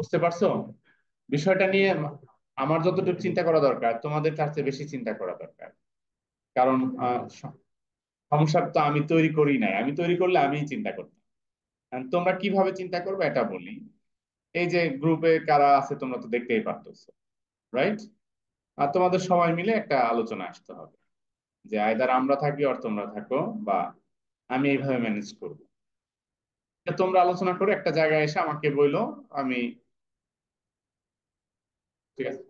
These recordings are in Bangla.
বুঝতে পারছো বিষয়টা নিয়ে আমার যতটুকু চিন্তা করা দরকার তোমাদের তার চেয়ে বেশি চিন্তা করা দরকার কারণ সমস্যা তো আমি তৈরি করি নাই আমি তৈরি করলে আমি চিন্তা করতাম তোমরা কিভাবে চিন্তা করবে এটা বলি এই যে গ্রুপে কারা আছে তোমরা তো দেখতেই পারতো রাইট আর তোমাদের সবাই মিলে একটা আলোচনা আসতে হবে যে আয়দার আমরা থাকি আর তোমরা থাকো বা আমি এইভাবে ম্যানেজ করব তোমরা আলোচনা করে একটা জায়গায় এসে আমাকে বললো আমি ঠিক আছে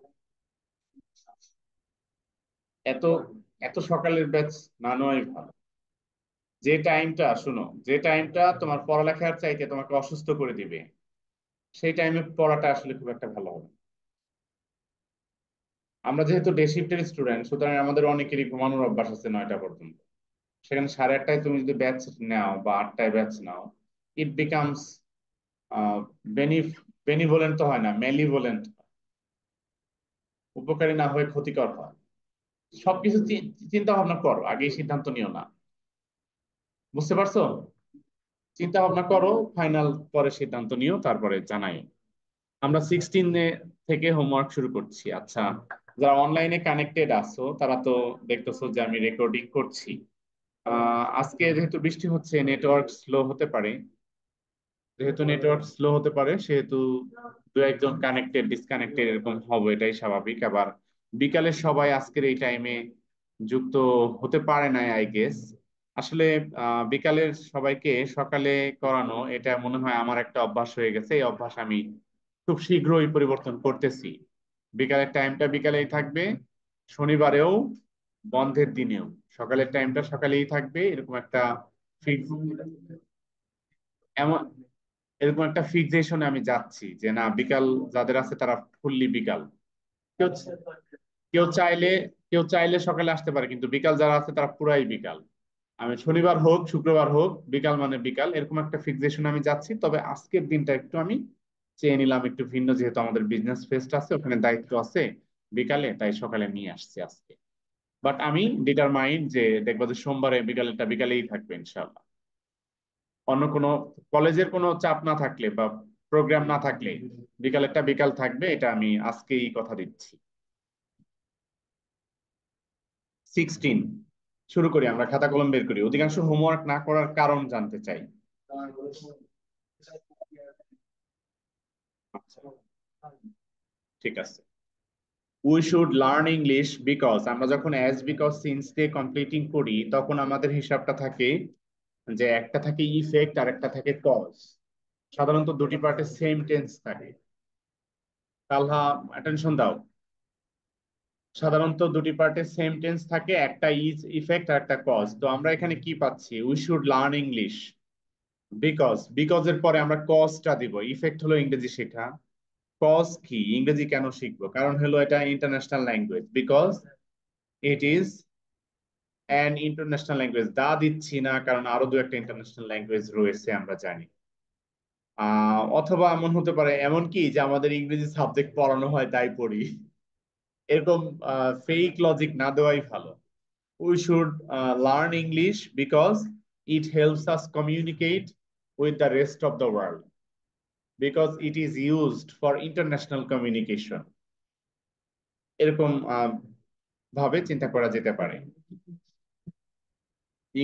এত এত সকালের ব্যাচ না নেওয়াই ভালো যে টাইমটা শুনো যে টাইমটা তোমার পড়ালেখার চাইতে তোমাকে অসুস্থ করে দিবে সেই টাইমে পড়াটা আসলে খুব একটা ভালো হবে আমরা যেহেতু ডে শিফটের স্টুডেন্ট সুতরাং আমাদের অনেকেরই ঘুমানোর অভ্যাস আছে নয়টা পর্যন্ত সেখানে সাড়ে আটটায় তুমি যদি ব্যাচ নাও বা আটটায় ব্যাচ নাও ইট বিকামস বেনিভোলেন্ট তো হয় না মেলিভোলেন্ট উপকারী না হয়ে ক্ষতিকর হয় সবকিছু চিন্তা ভাবনা করো আগে সিদ্ধান্ত নিও না বুঝতে পারছো চিন্তা ভাবনা করো ফাইনাল পরে সিদ্ধান্ত নিও তারপরে জানাই আমরা সিক্সটিন থেকে হোমওয়ার্ক শুরু করছি আচ্ছা যারা অনলাইনে কানেক্টেড আছো তারা তো দেখতেছো যে আমি রেকর্ডিং করছি আজকে যেহেতু বৃষ্টি হচ্ছে নেটওয়ার্ক স্লো হতে পারে যেহেতু নেটওয়ার্ক স্লো হতে পারে সেহেতু দু একজন কানেক্টেড ডিসকানেক্টেড এরকম হবে এটাই স্বাভাবিক আবার বিকালে সবাই আজকের এই টাইমে যুক্ত হতে পারে না আই গেস আসলে বিকালের সবাইকে সকালে করানো এটা মনে হয় আমার একটা অভ্যাস হয়ে গেছে এই অভ্যাস আমি খুব শীঘ্রই পরিবর্তন করতেছি বিকালের টাইমটা বিকালেই থাকবে শনিবারেও বন্ধের দিনেও সকালের টাইমটা সকালেই থাকবে এরকম একটা এমন এরকম একটা ফিক্সেশনে আমি যাচ্ছি যে না বিকাল যাদের আছে তারা ফুললি বিকাল কেউ চাইলে কেউ চাইলে সকালে আসতে পারে কিন্তু বিকাল যারা আছে তারা পুরাই বিকাল আমি শনিবার হোক শুক্রবার হোক বিকাল মানে বিকাল এরকম একটা ফিক্সেশন আমি যাচ্ছি তবে আজকের দিনটা একটু আমি চেয়ে নিলাম একটু ভিন্ন যেহেতু আমাদের বিজনেস ফেস্ট আছে ওখানে দায়িত্ব আছে বিকালে তাই সকালে নিয়ে আসছি আজকে বাট আমি ডিটারমাইন্ড যে দেখবো যে সোমবারে বিকালটা বিকালেই থাকবে ইনশাল্লাহ অন্য কোনো কলেজের কোনো চাপ না থাকলে বা প্রোগ্রাম না থাকলে বিকাল একটা বিকাল থাকবে এটা আমি আজকেই কথা দিচ্ছি সিক্সটিন শুরু করি আমরা খাতা কলম বের করি অধিকাংশ হোমওয়ার্ক না করার কারণ জানতে চাই ঠিক আছে we should learn English because আমরা যখন অ্যাজ বিকজ সিন্স দিয়ে কমপ্লিটিং করি তখন আমাদের হিসাবটা থাকে যে একটা থাকে ইফেক্ট আর একটা থাকে কজ সাধারণত দুটি পার্টে সেম টেন্স থাকে তালহা অ্যাটেনশন দাও সাধারণত দুটি পার্টে সেম টেন্স থাকে একটা ইজ ইফেক্ট আর একটা কজ তো আমরা এখানে কি পাচ্ছি we should learn English because because এর পরে আমরা কজটা দিব ইফেক্ট হলো ইংরেজি শেখা কজ কি ইংরেজি কেন শিখবো কারণ হলো এটা international language because it is and international language দা দিচ্ছি না কারণ আরো দু একটা ইন্টারন্যাশনাল ল্যাঙ্গুয়েজ রয়েছে আমরা জানি অথবা এমন হতে পারে এমন কি যে আমাদের ইংরেজি সাবজেক্ট পড়ানো হয় তাই পড়ি এরকম ফেক লজিক না দেওয়াই ভালো we should learn English because it helps us communicate with the rest of the world because it is used for international communication এরকম ভাবে চিন্তা করা যেতে পারে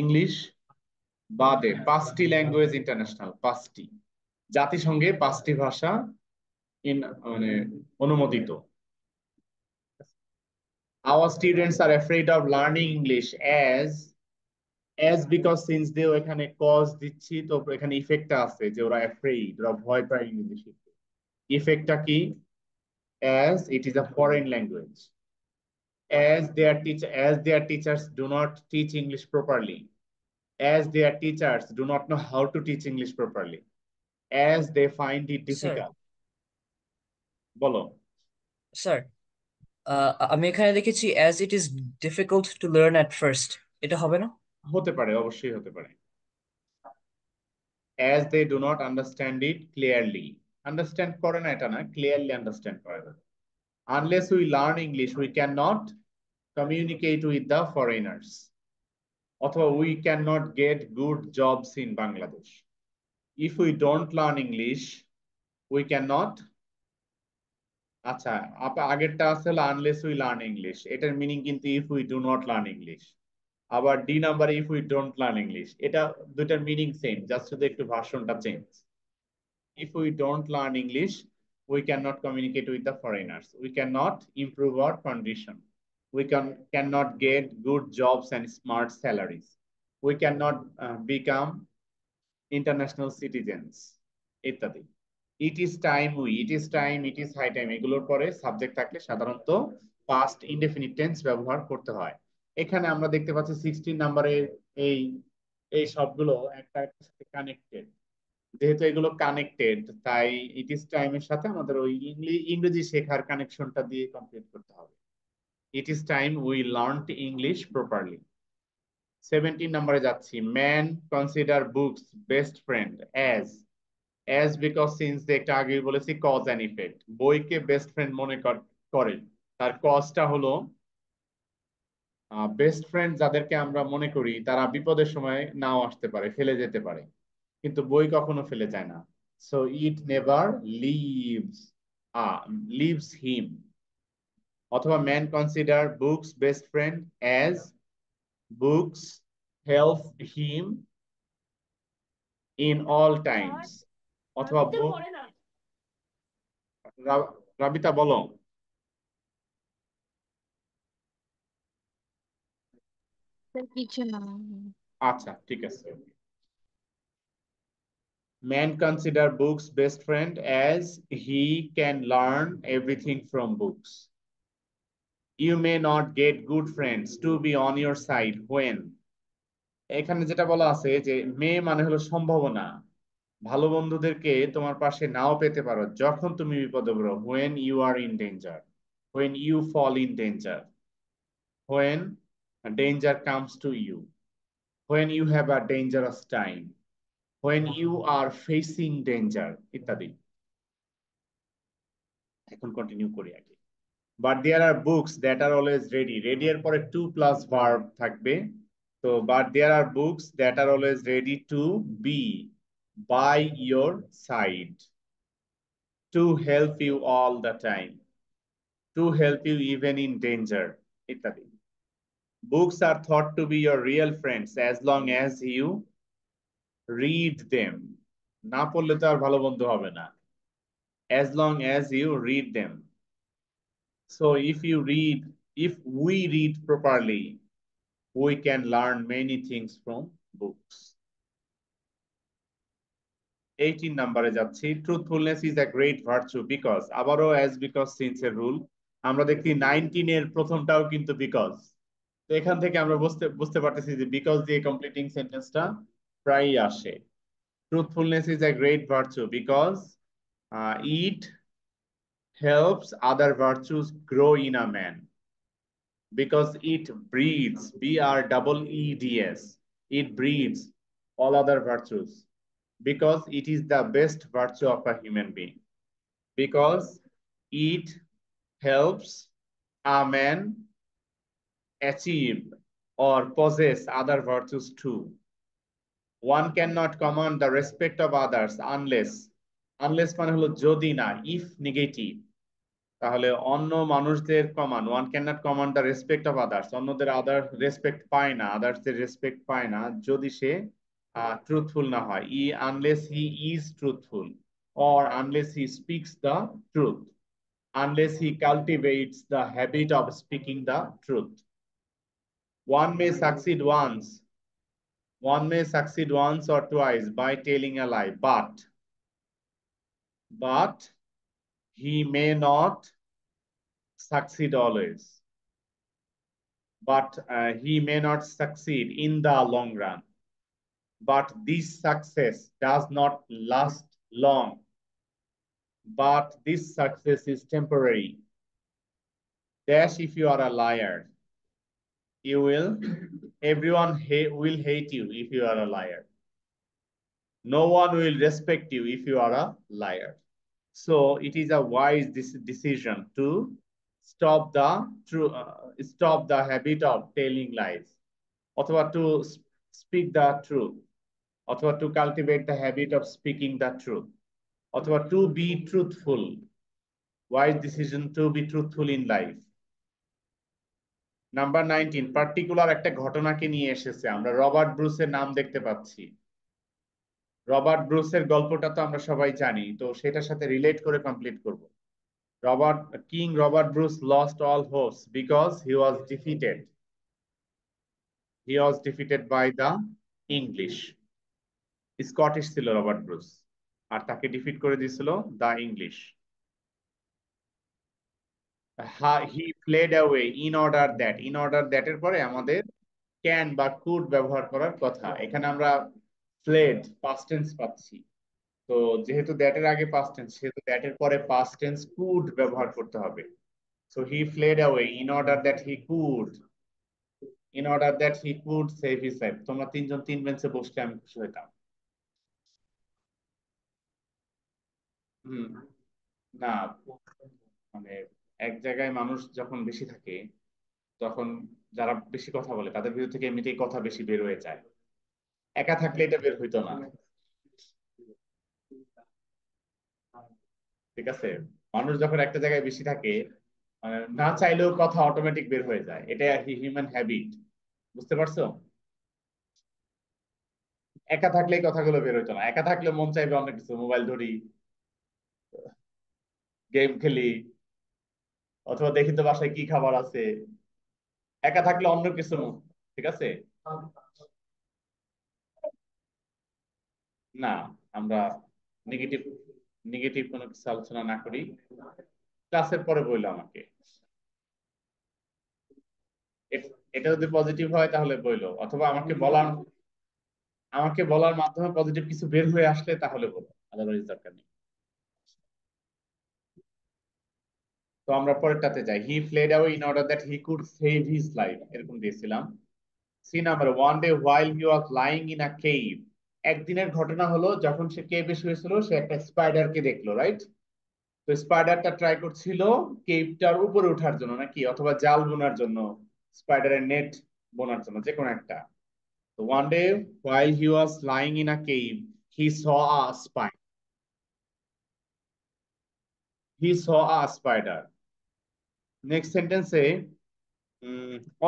ইংলিশ বাদে পাঁচটি ল্যাঙ্গুয়েজ ইন্টারন্যাশনাল পাঁচটি জাতিসংঘে পাঁচটি ভাষা মানে অনুমোদিত our students are afraid of learning english as as because since they এখানে cause দিচ্ছি তো এখানে ইফেক্টটা আছে যে ওরা afraid ওরা ভয় পায় ইংলিশ শিখতে ইফেক্টটা কি as it is a foreign language as their teacher as their teachers do not teach english properly as their teachers do not know how to teach english properly as they find it difficult বলো স্যার আমি এখানে দেখেছি as it is difficult to learn at first এটা হবে না হতে পারে অবশ্যই হতে পারে as they do not understand it clearly understand করে না এটা না clearly understand করে না unless we learn English, we cannot communicate with the foreigners. Or we cannot get good jobs in Bangladesh. If we don't learn English, we cannot আচ্ছা আগেরটা আছে হলো আনলেস উই লার্ন ইংলিশ এটার মিনিং কিন্তু if we do not learn English আবার D number if we don't learn English এটা দুইটার মিনিং সেম জাস্ট শুধু একটু ভার্সনটা We cannot communicate with the foreigners. We cannot improve our condition. We can, cannot get good jobs and smart salaries. We cannot uh, become international citizens. ইত্যাদি it is time we it is time it is high time এগুলোর পরে সাবজেক্ট থাকলে সাধারণত পাস্ট ইনডেফিনিট টেন্স ব্যবহার করতে হয় এখানে আমরা দেখতে পাচ্ছি সিক্সটিন নাম্বারের ei এই সবগুলো ekta ekta connected. যেহেতু এগুলো কানেক্টেড তাই ইট ইজ টাইমের সাথে আমাদের ওই ইংরেজি শেখার কানেকশনটা দিয়ে কমপ্লিট করতে হবে it is time we learn English properly seventeen নম্বরে যাচ্ছি man consider books best friend as as because since একটা আগেই বলেছি কজ অ্যান্ড ইফেক্ট বইকে বেস্ট ফ্রেন্ড মনে করে তার কজটা হলো বেস্ট ফ্রেন্ড যাদেরকে আমরা মনে করি তারা বিপদের সময় নাও আসতে পারে ফেলে যেতে পারে কিন্তু বই কখনো ফেলে যায় না so it never leaves leaves him অথবা man consider books best friend as books help him in all times অথবা বুক রাবিতা বলো আচ্ছা ঠিক আছে man consider books best friend as he can learn everything from books. You may not get good friends to be on your side when. এখানে যেটা বলা আছে যে মে মানে হলো সম্ভাবনা ভালো বন্ধুদেরকে তোমার পাশে নাও পেতে পারো যখন তুমি বিপদে পড়ো when you are in danger when you fall in danger when danger comes to you when you have a dangerous time when you are facing danger ইত্যাদি এখন কন্টিনিউ করি আগে but there are books that are always ready ready এর পরে টু প্লাস ভার্ব থাকবে তো but there are books that are always ready to be by your side to help you all the time to help you even in danger ইত্যাদি Books are thought to be your real friends as long as you read them না পড়লে তো আর ভালো বন্ধু হবে না as long as you read them so if you read if we read properly we can learn many things from books eighteen নাম্বারে যাচ্ছি truthfulness is a great virtue because আবারও এজ বিকজ সিন্স এর রুল আমরা দেখছি নাইনটিন এর প্রথমটাও কিন্তু বিকজ তো এখান থেকে আমরা বুঝতে বুঝতে পারতেছি যে বিকজ দিয়ে কমপ্লিটিং সেন্টেন্সটা প্রায়ই আসে truthfulness is a great virtue because uh, it helps other virtues grow in a man because it breeds b r double e d s it breeds all other virtues because it is the best virtue of a human being because it helps a man achieve or possess other virtues too one cannot command the respect of others unless unless মানে হলো যদি না if negative তাহলে অন্য মানুষদের command one can not command the respect of others অন্যদের আদার রেসপেক্ট পায় না আদার্সদের রেসপেক্ট পায় না যদি সে ট্রুথফুল না হয় ই unless he is truthful or unless he speaks the truth unless he cultivates the habit of speaking the truth one may succeed once One may succeed once or twice by telling a lie, but, but he may not succeed always. But uh, he may not succeed in the long run. But this success does not last long. But this success is temporary. Dash if you are a liar you will, everyone will hate you if you are a liar. No one will respect you if you are a liar. So it is a wise decision to stop the true, uh, stop the habit of telling lies, or to speak the truth, or to cultivate the habit of speaking the truth, or to be truthful. Wise decision to be truthful in life. Number nineteen particular একটা ঘটনাকে নিয়ে এসেছে আমরা রবার্ট ব্রুসের নাম দেখতে পাচ্ছি রবার্ট ব্রুসের গল্পটা তো আমরা সবাই জানি তো সেটার সাথে রিলেট করে কমপ্লিট করব Robert King Robert Bruce lost all hopes because he was defeated he was defeated by the English Scottish ছিল রবার্ট ব্রুস আর তাকে ডিফিট করে দিয়েছিল the English he fled away in order that in order that এর পরে আমাদের ক্যান বা কুড ব্যবহার করার কথা এখানে আমরা ফ্লেড পাস্ট টেন্স পাচ্ছি তো যেহেতু দ্যাটের আগে পাস্ট টেন্স সেহেতু এর পরে পাস্ট টেন্স কুড ব্যবহার করতে হবে so he fled away in order that he could in order that he could save his life তোমরা তিনজন তিন বেঞ্চে বসলে আমি খুশি হইতাম হুম না মানে এক জায়গায় মানুষ যখন বেশি থাকে তখন যারা বেশি কথা বলে তাদের ভিতর থেকে এমনিতেই কথা বেশি বের হয়ে যায় একা থাকলে এটা বের হইতো না ঠিক আছে মানুষ যখন একটা জায়গায় বেশি থাকে মানে না চাইলেও কথা অটোমেটিক বের হয়ে যায় এটা আর কি হিউম্যান হ্যাবিট বুঝতে পারছো একা থাকলে কথাগুলো বের হইতো না একা থাকলে মন চাইবে অনেক কিছু মোবাইল ধরি গেম খেলি অথবা দেখি তো বাসায় কি খাবার আছে একা থাকলে অন্য কিছু ঠিক আছে না আমরা নেগেটিভ নেগেটিভ কোনো কিছু আলোচনা না করি ক্লাসের পরে বইলো আমাকে এটা যদি পজিটিভ হয় তাহলে বইলো অথবা আমাকে বলার আমাকে বলার মাধ্যমে পজিটিভ কিছু বের হয়ে আসলে তাহলে বলো আদারওয়াইজ দরকার নেই তো আমরা পরেরটাতে যাই he fled away in order that he could save his life এরকম দিয়েছিলাম C number one day while he was lying in a cave একদিনের ঘটনা হলো যখন সে কেভে শুয়েছিল সে একটা স্পাইডারকে দেখলো রাইট তো স্পাইডারটা ট্রাই করছিল কেভটার উপরে ওঠার জন্য নাকি অথবা জাল বোনার জন্য স্পাইডারের নেট বোনার জন্য যে কোনো একটা তো one day while he was lying in a cave he saw a spider he saw a spider next সেন্টেন্সে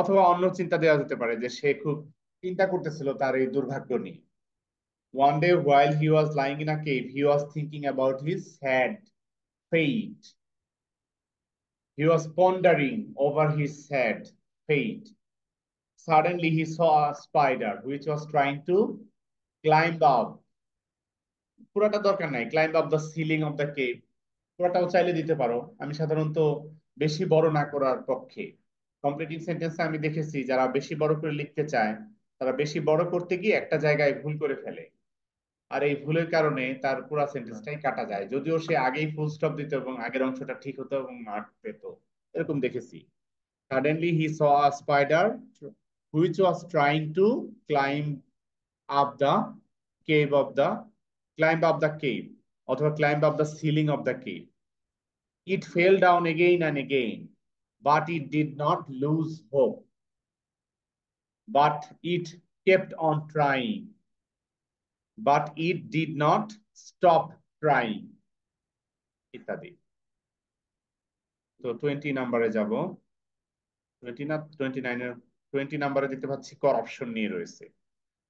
অথবা অন্য চিন্তা দেওয়া যেতে পারে যে সে খুব চিন্তা করতেছিল তার এই দুর্ভাগ্য নিয়ে one day while he was lying in a cave he was thinking about his sad fate he was pondering over his sad fate suddenly he saw a spider which was trying to climb up. পুরাটা দরকার নাই climb up the ceiling of the cave. পুরাটাও চাইলে দিতে পারো আমি সাধারণত বেশি বড় না করার পক্ষে কমপ্লিটিং সেন্টেন্সে আমি দেখেছি যারা বেশি বড় করে লিখতে চায় তারা বেশি বড় করতে গিয়ে একটা জায়গায় ভুল করে ফেলে আর এই ভুলের কারণে তার পুরো সেন্টেন্সটাই কাটা যায় যদিও সে আগেই ফুল স্টপ দিত এবং আগের অংশটা ঠিক হতো এবং মার্ক পেত এরকম দেখেছি suddenly he saw a spider which was trying to climb up the cave of the climb up the cave অথবা climb up the ceiling of the cave It fell down again and again, but it did not lose hope. But it kept on trying. But it did not stop trying. ইত্যাদি তো টোয়েন্টি নাম্বারে যাব টোয়েন্টি না টোয়েন্টি নাইনের টোয়েন্টি নাম্বারে দেখতে পাচ্ছি করাপশন নিয়ে রয়েছে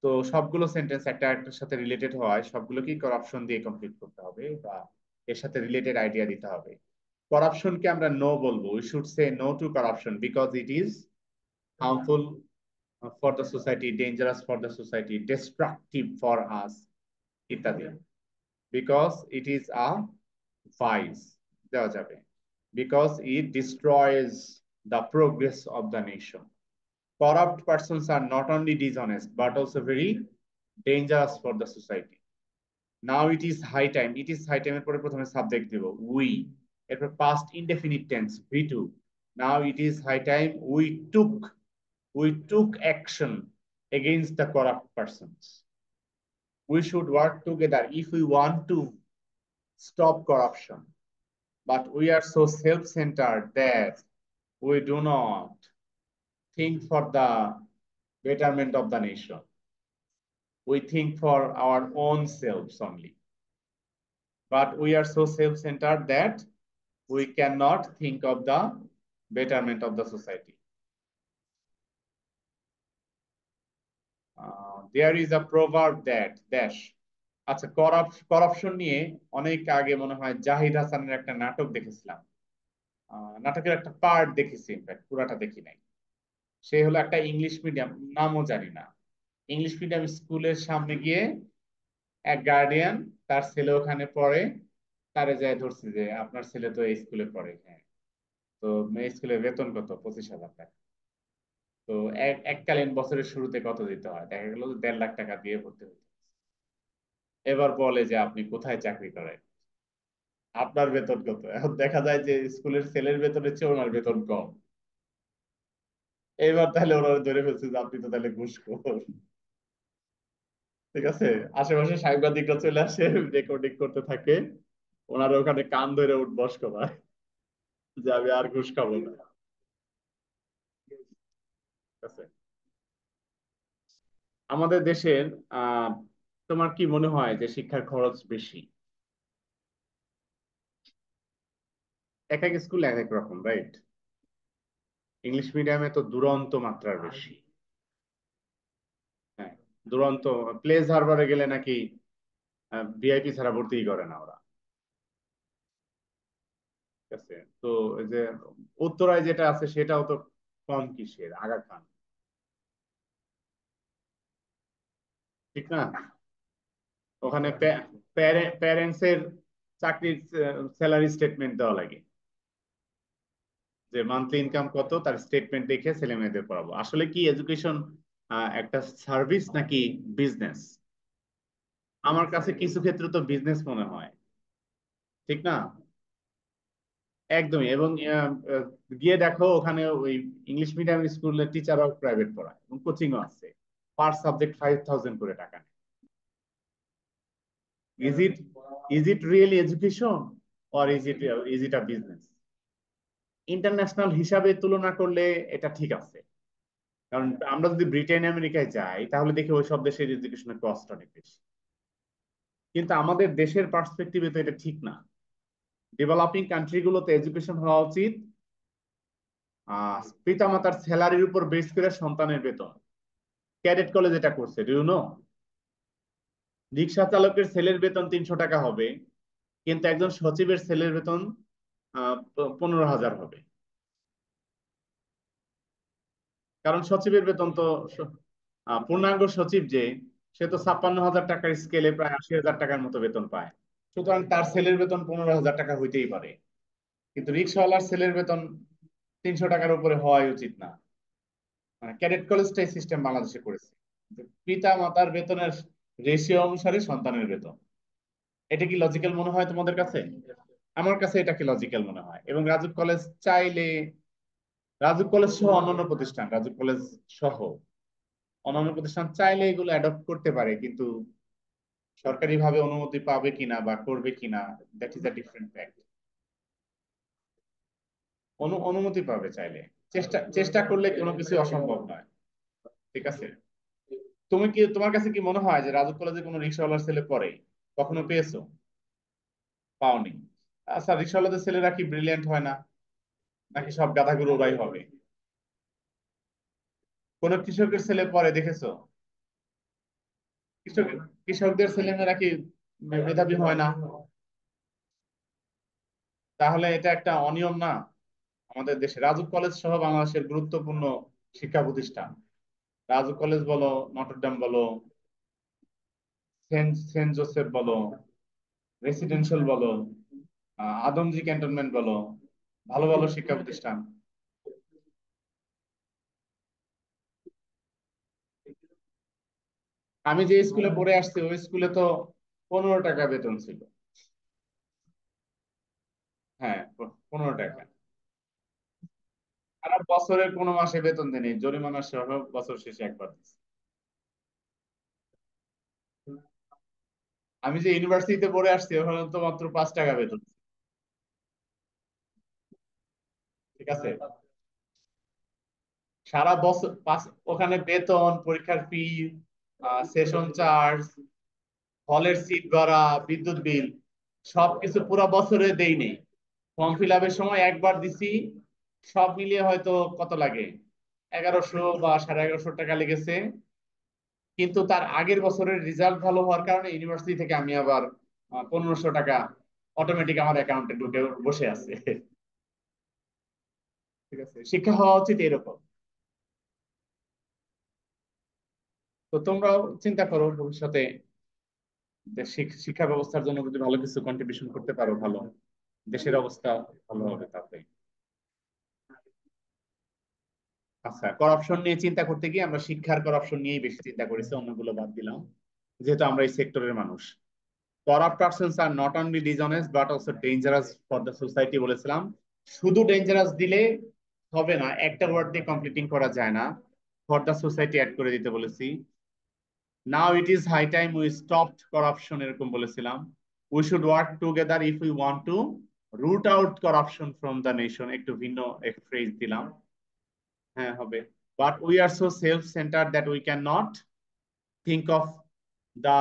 তো সবগুলো সেন্টেন্স একটা একটার সাথে রিলেটেড হয় সবগুলোকেই করাপশন দিয়ে কমপ্লিট করতে হবে বা এর সাথে রিলেটেড আইডিয়া দিতে হবে করাপশনকে আমরা নো বলবো we should say no to corruption because it is harmful for the society dangerous for the society destructive for us ইত্যাদি because it is a vice দেওয়া যাবে because it destroys the progress of the nation corrupt persons are not only dishonest but also very dangerous for the society now it is high time it is high time এর পরে প্রথমে সাবজেক্ট দেব উই এরপর past indefinite tense v2 now it is high time we took we took action against the corrupt persons we should work together if we want to stop corruption but we are so self-centered that we do not think for the betterment of the nation we think for our own selves only but we are so self-centered that we cannot think of the betterment of the society. Uh, there is a proverb that dash আচ্ছা করাপশন নিয়ে অনেক আগে মনে হয় জাহিদ হাসানের একটা নাটক দেখেছিলাম নাটকের একটা পার্ট দেখেছি ইনফ্যাক্ট পুরাটা দেখি নাই সে হলো একটা ইংলিশ মিডিয়াম নামও জানি না ইংলিশ মিডিয়াম স্কুলের সামনে গিয়ে এক গার্ডিয়ান তার ছেলে ওখানে পড়ে তারে যায় ধরছি যে আপনার ছেলে তো এই স্কুলে পড়ে হ্যাঁ তো স্কুলে বেতন কত পঁচিশ হাজার টাকা তো এককালীন বছরের শুরুতে কত দিতে হয় দেখা গেল দেড় লাখ টাকা দিয়ে ভর্তি হতে এবার বলে যে আপনি কোথায় চাকরি করেন আপনার বেতন কত এখন দেখা যায় যে স্কুলের ছেলের বেতনের চেয়ে ওনার বেতন কম এইবার তাহলে ওনারা ধরে ফেলছে যে আপনি তো তাহলে ঘুষখোর ঠিক আছে আশেপাশে সাংবাদিকরা চলে আসে রেকর্ডিং করতে থাকে ওনার ওখানে কান ধরে উঠবস ভাই যে আমি আর ঘুষ খাবো না আমাদের দেশের তোমার কি মনে হয় যে শিক্ষার খরচ বেশি এক এক স্কুল এক এক রকম রাইট ইংলিশ মিডিয়ামে তো দুরন্ত মাত্রার হ্যাঁ। বেশি হ্যাঁ, দুরন্ত প্লেস হারবারে গেলে নাকি ভিআইপি ছাড়া ভর্তিই করে না ওরা আছে তো যে উত্তরায় যেটা আছে সেটাও তো কম কিসের আগা খান ঠিক না ওখানে প্যারেন্টস এর চাকরির স্যালারি স্টেটমেন্ট দেওয়া লাগে যে মান্থলি ইনকাম কত তার স্টেটমেন্ট দেখে ছেলে মেয়েদের পড়াবো আসলে কি এডুকেশন একটা সার্ভিস নাকি বিজনেস আমার কাছে কিছু ক্ষেত্রে তো বিজনেস মনে হয় ঠিক না একদমই এবং গিয়ে দেখো ওখানে ওই ইংলিশ মিডিয়াম স্কুলের টিচাররাও প্রাইভেট পড়ায় এবং কোচিংও আছে পার সাবজেক্ট ফাইভ থাউজেন্ড করে টাকা নেয় is it is it really education or is it is it a business international হিসাবে তুলনা করলে এটা ঠিক আছে কারণ আমরা যদি ব্রিটেন আমেরিকায় যাই তাহলে দেখি ওই সব দেশের এডুকেশনের কস্ট অনেক বেশি কিন্তু আমাদের দেশের পার্সপেক্টিভে তো এটা ঠিক না ডেভেলপিং কান্ট্রিগুলোতে এডুকেশন হওয়া উচিত পিতামাতার স্যালারির উপর বেস করে সন্তানের বেতন ক্যাডেট কলেজ এটা করছে ডু রিক্সা চালকের সেলের বেতন তিনশো টাকা হবে কিন্তু একজন সচিবের ছেলের বেতন পনেরো হাজার হবে কারণ সচিবের বেতন তো পূর্ণাঙ্গ সচিব যে সে তো ছাপ্পান্ন হাজার টাকার স্কেলে প্রায় আশি হাজার টাকার মতো বেতন পায় সুতরাং তার সেলের বেতন পনেরো হাজার টাকা হইতেই পারে কিন্তু রিক্সাওয়ালার সেলের বেতন তিনশো টাকার উপরে হওয়াই উচিত না মানে ক্যাডেট কলেজটাই সিস্টেম বাংলাদেশে করেছে পিতা মাতার বেতনের রেশিও অনুসারে সন্তানের বেতন এটা কি লজিক্যাল মনে হয় তোমাদের কাছে আমার কাছে এটাকে লজিক্যাল মনে হয় এবং রাজুক কলেজ চাইলে রাজুক কলেজ সহ অন্যান্য প্রতিষ্ঠান রাজুক কলেজ সহ অন্যান্য প্রতিষ্ঠান চাইলে এগুলো অ্যাডপ্ট করতে পারে কিন্তু সরকারিভাবে অনুমতি পাবে কিনা বা করবে কিনা that is a different fact অনুমতি পাবে চাইলে চেষ্টা চেষ্টা করলে কোনো কিছু অসম্ভব নয় ঠিক আছে তুমি কি তোমার কাছে কি মনে হয় যে রাজু কলেজে কোনো রিক্সাওয়ালার ছেলে পড়ে কখনো পেয়েছো পাওনি আচ্ছা রিক্সাওয়ালাদের ছেলেরা কি ব্রিলিয়েন্ট হয় না নাকি সব গাধা গুরু ওরাই হবে কোন কৃষকের ছেলে পরে দেখেছো কৃষকের কৃষকদের ছেলে মেয়েরা কি মেধাবী হয় না তাহলে এটা একটা অনিয়ম না আমাদের দেশে রাজু কলেজ সহ বাংলাদেশের গুরুত্বপূর্ণ শিক্ষা প্রতিষ্ঠান রাজু কলেজ বলো নটরডাম বলো সেন্ট জোসেফ বলো রেসিডেন্সিয়াল বলো আদমজি ক্যান্টনমেন্ট বলো ভালো ভালো শিক্ষা প্রতিষ্ঠান আমি যে স্কুলে পড়ে আসছি ওই স্কুলে তো পনেরো টাকা বেতন ছিল হ্যাঁ পনেরো টাকা সারা বছরের কোনো মাসে বেতন দেয়নি জরিমানা সহ বছর শেষে একবার আমি যে ইউনিভার্সিটিতে পড়ে আসছি ওখানে তো মাত্র পাঁচ টাকা বেতন ঠিক আছে সারা বছর ওখানে বেতন পরীক্ষার ফি সেশন চার্জ হলের সিট ভাড়া বিদ্যুৎ বিল সবকিছু পুরো বছরে দেইনি ফর্ম ফিল আপের সময় একবার দিছি সব মিলিয়ে হয়তো কত লাগে এগারোশো বা সাড়ে এগারোশো টাকা লেগেছে কিন্তু তার আগের বছরের রেজাল্ট ভালো হওয়ার কারণে ইউনিভার্সিটি থেকে আমি আবার পনেরোশো টাকা অটোমেটিক আমার অ্যাকাউন্টে ঢুকে বসে আছে ঠিক আছে শিক্ষা হওয়া উচিত এরকম তো তোমরা চিন্তা করো ভবিষ্যতে শিক্ষা ব্যবস্থার জন্য যদি ভালো কিছু কন্ট্রিবিউশন করতে পারো ভালো দেশের অবস্থা ভালো হবে তাতে আচ্ছা করাপশন নিয়ে চিন্তা করতে গিয়ে আমরা শিক্ষার করাপশন নিয়েই বেশি চিন্তা করেছি অন্যগুলো বাদ দিলাম যেহেতু আমরা এই সেক্টরের মানুষ corrupt persons are not only dishonest but also dangerous for the society বলেছিলাম শুধু ডেঞ্জারাস দিলে হবে না একটা ওয়ার্ড দিয়ে কমপ্লিটিং করা যায় না ফর দ্য সোসাইটি অ্যাড করে দিতে বলেছি now it is high time we stopped corruption এরকম বলেছিলাম we should work together if we want to root out corruption from the nation একটু ভিন্ন এক ফ্রেজ দিলাম হ্যাঁ হবে but we are so self centre that we can not think of the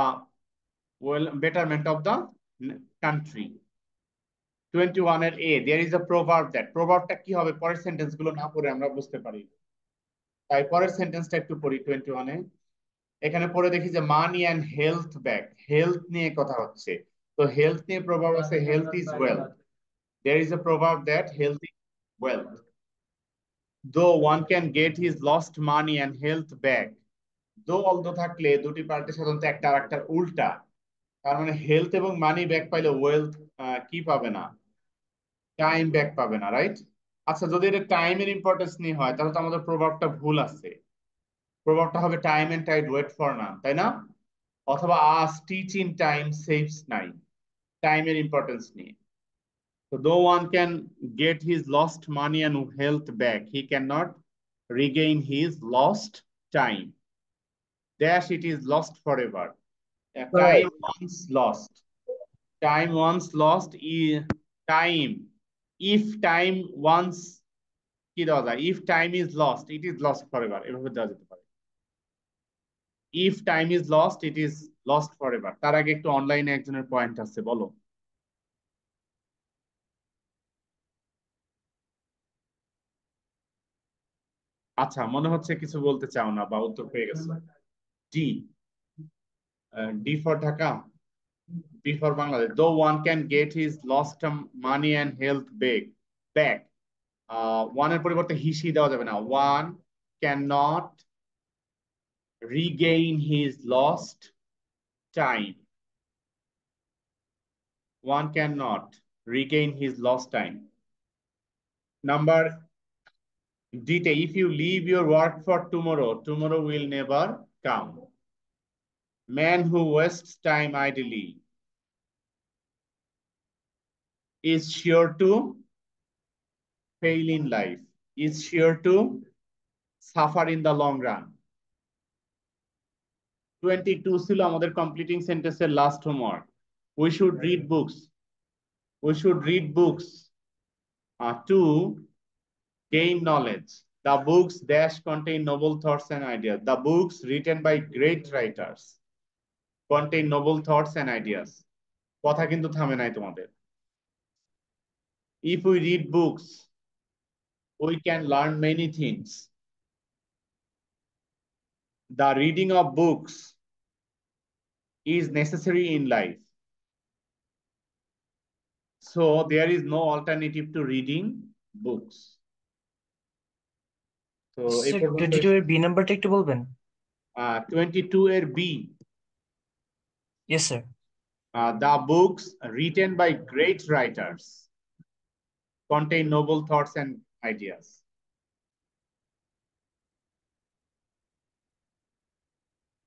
well betterment of the country twenty ওয়ানের এ দেয়ার ইজ আ প্রভাব দ্যাট প্রভাবটা কি হবে পরের সেন্টেন্স গুলো না পড়ে আমরা বুঝতে পারি তাই পরের সেন্টেন্সটা একটু পড়ি টোয়েন্টি ওয়ানে এখানে পরে দেখি যে money and health back health নিয়ে কথা হচ্ছে তো হেলথ নিয়ে প্রভাব আছে health is wealth there is a প্রভাব that health is wealth though one get his lost money and health back though though although থাকলে দুটি পার্টি সাধারণত একটা আরেকটার উল্টা তার মানে হেলথ এবং মানি ব্যাক পাইলে ওয়েলথ কি পাবে না টাইম ব্যাক পাবে না রাইট আচ্ছা যদি এটা টাইমের ইম্পর্টেন্স নিয়ে হয় তাহলে তো আমাদের প্রভাবটা ভুল আছে প্রভাবটা হবে time and tide wait for none তাই না অথবা a stitch in time saves nine টাইমের ইম্পর্টেন্স নিয়ে So though one can get his lost money and health back, he cannot regain his lost time. Dash, it is lost forever. A time once lost. Time once lost is time. If time once, if time is lost, it is lost forever. If time is lost it is lost forever তার আগে একটু অনলাইনে একজনের পয়েন্ট আছে বলো আচ্ছা মনে হচ্ছে কিছু বলতে চাও না বা উত্তর পেয়ে গেছো D D for Dhaka D for Bangladesh though one can get his lost money and health back back ওয়ানের পরিবর্তে হিসি দেওয়া যাবে না one can not regain his lost time. One cannot regain his lost time. Number detail. if you leave your work for tomorrow, tomorrow will never come. Man who wastes time idly is sure to fail in life, is sure to suffer in the long run. 22 ছিল আমাদের কমপ্লিটিং সেন্টেন্সের last homework we should read books we should read books to gain knowledge the books dash contain noble thoughts and ideas the written by great writers contain noble thoughts and ideas কথা কিন্তু থামে নাই তোমাদের if we read books we can learn many things the reading of books is necessary in life. So there is no alternative to reading books. So, so if you B number take to Bulbin? Uh, 22 air B. Yes, sir. Uh, the books written by great writers contain noble thoughts and ideas.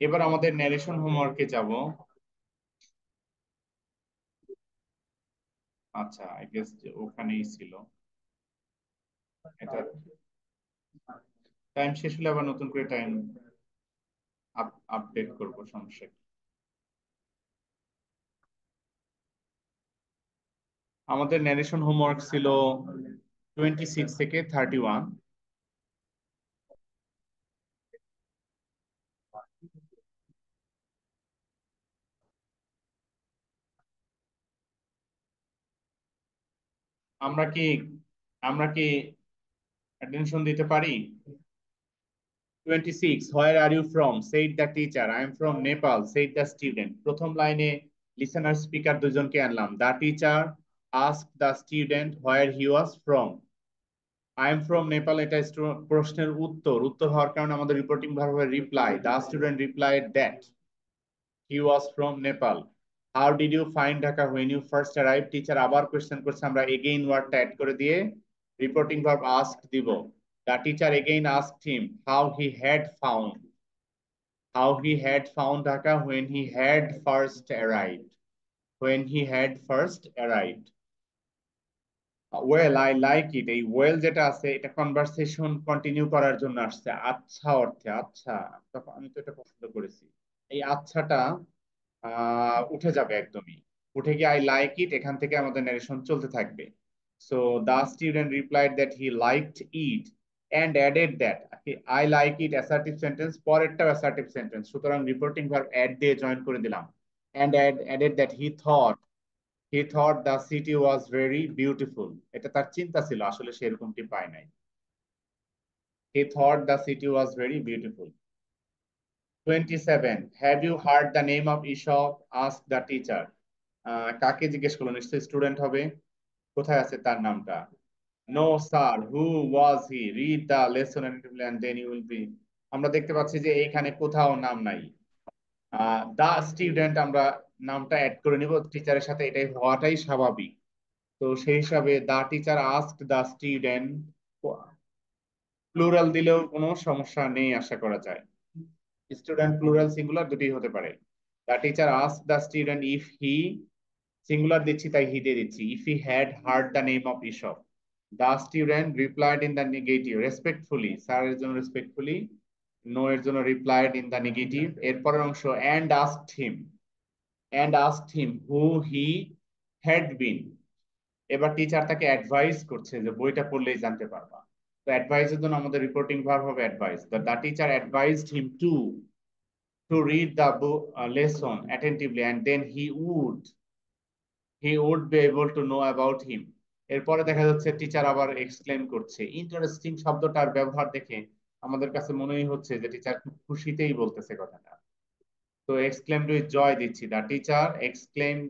এবার আমাদের ন্যারেশন হোমওয়ার্কে যাব আচ্ছা আই গেস ওখানেই ছিল এটা টাইম শেষ হলে আবার নতুন করে টাইম আপডেট করব সমস্যা কি আমাদের ন্যারেশন হোমওয়ার্ক ছিল টোয়েন্টি সিক্স থেকে থার্টি ওয়ান আমরা কি আমরা কি অ্যাটেনশন দিতে পারি 26 where are you from said the teacher I am from Nepal said the student প্রথম লাইনে লিসেনার স্পিকার দুজনকে আনলাম the teacher ask the student where he was from I am from Nepal এটা প্রশ্নের উত্তর উত্তর হওয়ার কারণে আমাদের রিপোর্টিং ভার্ব হয় reply the student reply that he was from Nepal how did you find Dhaka when you first arrive teacher আবার কোয়েশ্চেন করছে আমরা এগেইন ওয়ার্ডটা অ্যাড করে দিয়ে রিপোর্টিং ভার্ব আস্ক দিব the teacher again ask him how he had found how he had found Dhaka when he had first arrive when he had first arrived. Well, I like it. এই well যেটা আছে এটা কনভারসেশন কন্টিনিউ করার জন্য আসছে আচ্ছা অর্থে আচ্ছা আমি তো এটা পছন্দ করেছি এই আচ্ছাটা উঠে যাবে একদমই উঠে গিয়ে আই লাইক ইট এখান থেকে আমাদের ন্যারেশন চলতে থাকবে so the student replied that he liked it and added that I like it assertive sentence পরেরটাও অ্যাসার্টিভ সেন্টেন্স সুতরাং রিপোর্টিং ভার্ব অ্যাড দিয়ে জয়েন করে দিলাম and added that he thought he thought the city was very beautiful এটা তার চিন্তা ছিল আসলে সেরকমটি পায় নাই he thought the city was very beautiful 27 have you heard the name of ishaq asked the teacher কাকে জিজ্ঞেস করলো নিশ্চয়ই স্টুডেন্ট হবে কোথায় আছে তার নামটা no sir who he read the lesson and B আমরা দেখতে পাচ্ছি যে এখানে কোথাও নাম নাই দা স্টুডেন্ট আমরা নামটা অ্যাড করে নিব টিচারের সাথে এটাই হওয়াটাই স্বাভাবিক তো সেই হিসাবে the teacher ask the student দিলেও কোনো সমস্যা নেই আশা করা যায় স্টুডেন্ট প্লুরাল সিঙ্গুলার দুটি হতে পারে the teacher ask the student if he singular দিচ্ছি তাই হি দিয়ে দিচ্ছি if he had heard the name of ইসব the student replied in the negative respectfully স্যারের জন্য রেসপেক্টফুলি নো এর জন্য রিপ্লাইড ইন দ্য নেগেটিভ এরপরের অংশ and asked him and asked him who he had been এবার টিচার তাকে অ্যাডভাইস করছে যে বইটা পড়লেই জানতে পারবা তো অ্যাডভাইসের জন্য আমাদের রিপোর্টিং ভার্ব হবে advice the teacher advised him to to read the lesson attentively and then he would he would be able to know about him এরপরে দেখা যাচ্ছে টিচার আবার এক্সপ্লেন করছে ইন্টারেস্টিং শব্দটার ব্যবহার দেখে আমাদের কাছে মনেই হচ্ছে যে টিচার খুব খুশিতেই বলতেছে কথাটা তো এক্সক্লেমড উইথ জয় দিচ্ছি the teacher exclaimed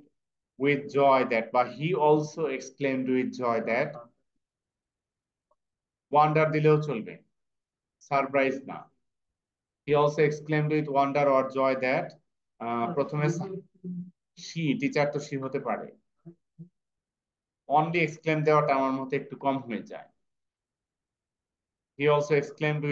with joy that বা he also exclaimed with joy that wonder দিলেও চলবে সারপ্রাইজ না he also exclaim with wonder or joy that প্রথমে সি টিচার তো সি হতে পারে অনলি এক্সক্লেম দেওয়াটা আমার মতে একটু কম হয়ে যায় হি অলসো এক্সক্লেম উইথ